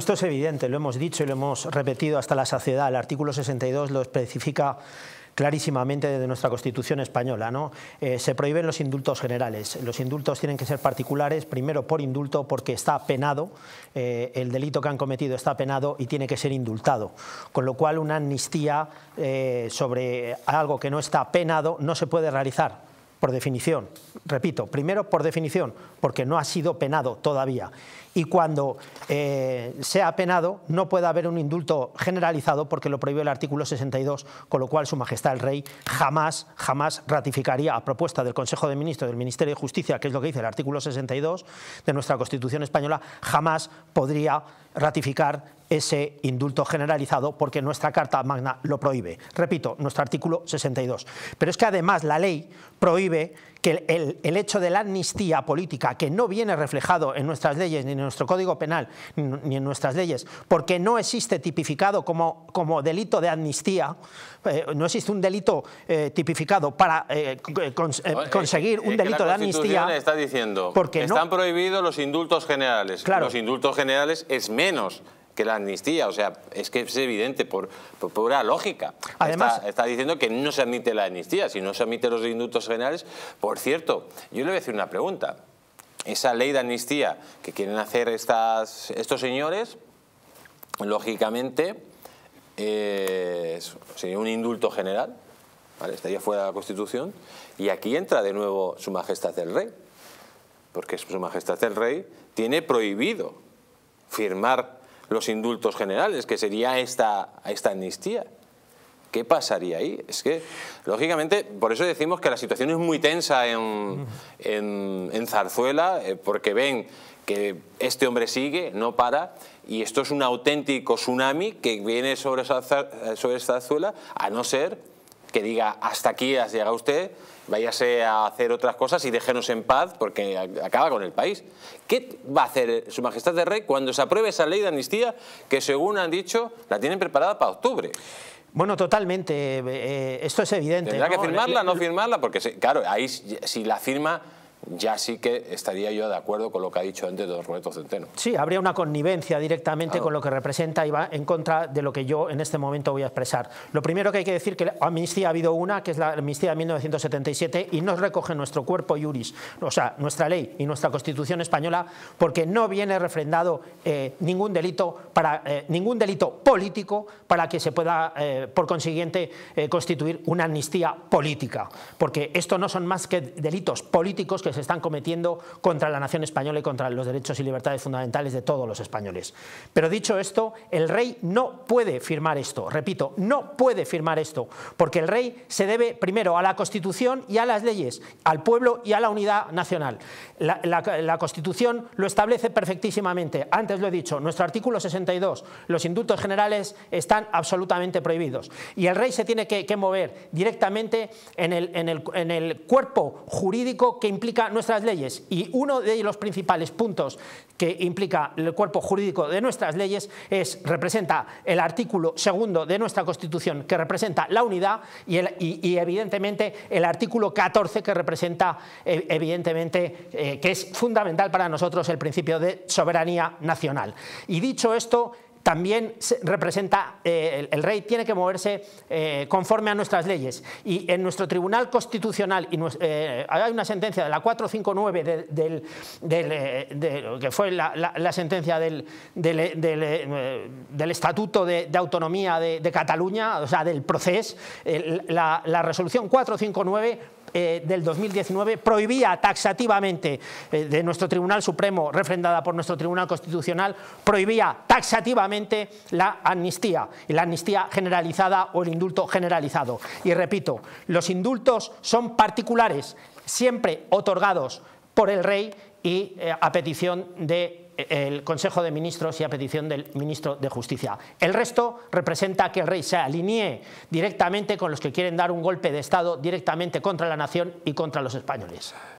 Esto es evidente, lo hemos dicho y lo hemos repetido hasta la saciedad. El artículo 62 lo especifica clarísimamente desde nuestra Constitución española. ¿no? Eh, se prohíben los indultos generales. Los indultos tienen que ser particulares, primero por indulto, porque está penado, eh, el delito que han cometido está penado y tiene que ser indultado. Con lo cual, una amnistía eh, sobre algo que no está penado no se puede realizar por definición, repito, primero por definición, porque no ha sido penado todavía. Y cuando eh, sea penado, no puede haber un indulto generalizado porque lo prohíbe el artículo 62, con lo cual Su Majestad el Rey jamás, jamás ratificaría a propuesta del Consejo de Ministros del Ministerio de Justicia, que es lo que dice el artículo 62 de nuestra Constitución española, jamás podría ratificar ese indulto generalizado porque nuestra Carta Magna lo prohíbe. Repito, nuestro artículo 62. Pero es que además la ley prohíbe que el, hecho de la amnistía política, que no viene reflejado en nuestras leyes, ni en nuestro Código Penal, ni en nuestras leyes, porque no existe tipificado como, como delito de amnistía, eh, no existe un delito eh, tipificado para eh, conseguir un delito de amnistía. está diciendo, están prohibidos los indultos generales. los indultos generales es menos que la amnistía. O sea, es que es evidente por, por pura lógica. Además, está, diciendo que no se admite la amnistía. Si no se admite los indultos generales, por cierto, yo le voy a hacer una pregunta. Esa ley de amnistía que quieren hacer estas, estos señores, lógicamente, eh, sería un indulto general. Estaría fuera de la Constitución. Y aquí entra de nuevo Su Majestad el Rey. Porque Su Majestad el Rey tiene prohibido firmar los indultos generales, que sería esta, esta amnistía. ¿Qué pasaría ahí? Es que, lógicamente, por eso decimos que la situación es muy tensa en, Zarzuela, eh, porque ven que este hombre sigue, no para, y esto es un auténtico tsunami que viene sobre, sobre Zarzuela, a no ser que diga hasta aquí ha llegado usted, váyase a hacer otras cosas y déjenos en paz porque acaba con el país. ¿Qué va a hacer eh, su majestad de rey cuando se apruebe esa ley de amnistía que según han dicho la tienen preparada para octubre? Bueno, totalmente. Eh, eh, esto es evidente. Tendrá que firmarla, no firmarla, porque claro, ahí si la firma ya sí que estaría yo de acuerdo con lo que ha dicho antes don Roberto Centeno. Sí, habría una connivencia directamente ah. con lo que representa y va en contra de lo que yo en este momento voy a expresar. Lo primero que hay que decir que amnistía ha habido una, que es la amnistía de 1977, y no recoge nuestro cuerpo juris, o sea, nuestra ley y nuestra constitución española, porque no viene refrendado eh, ningún delito para eh, ningún delito político para que se pueda, eh, por consiguiente, constituir una amnistía política. Porque esto no son más que delitos políticos que se están cometiendo contra la nación española y contra los derechos y libertades fundamentales de todos los españoles. Pero dicho esto, el rey no puede firmar esto, repito, no puede firmar esto, porque el rey se debe primero a la Constitución y a las leyes, al pueblo y a la unidad nacional. La, Constitución lo establece perfectísimamente, antes lo he dicho, nuestro artículo 62, los indultos generales están absolutamente prohibidos y el rey se tiene que, mover directamente en en el cuerpo jurídico que implica nuestras leyes y uno de los principales puntos que implica el cuerpo jurídico de nuestras leyes es, representa el artículo segundo de nuestra Constitución que representa la unidad y, evidentemente el artículo 14 que representa eh, evidentemente eh, que es fundamental para nosotros el principio de soberanía nacional. Y dicho esto, también representa, eh, el, rey tiene que moverse eh, conforme a nuestras leyes. Y en nuestro Tribunal Constitucional, eh, hay una sentencia de la 459 que fue la, sentencia del, del, Estatuto de, Autonomía de, Cataluña, o sea, del proceso, la, resolución 459 del 2019 prohibía taxativamente de nuestro Tribunal Supremo, refrendada por nuestro Tribunal Constitucional, prohibía taxativamente la amnistía, la amnistía generalizada o el indulto generalizado. Y repito, los indultos son particulares, siempre otorgados por el rey y eh, a petición del eh, Consejo de Ministros y a petición del Ministro de Justicia. El resto representa que el rey se alinee directamente con los que quieren dar un golpe de Estado directamente contra la nación y contra los españoles.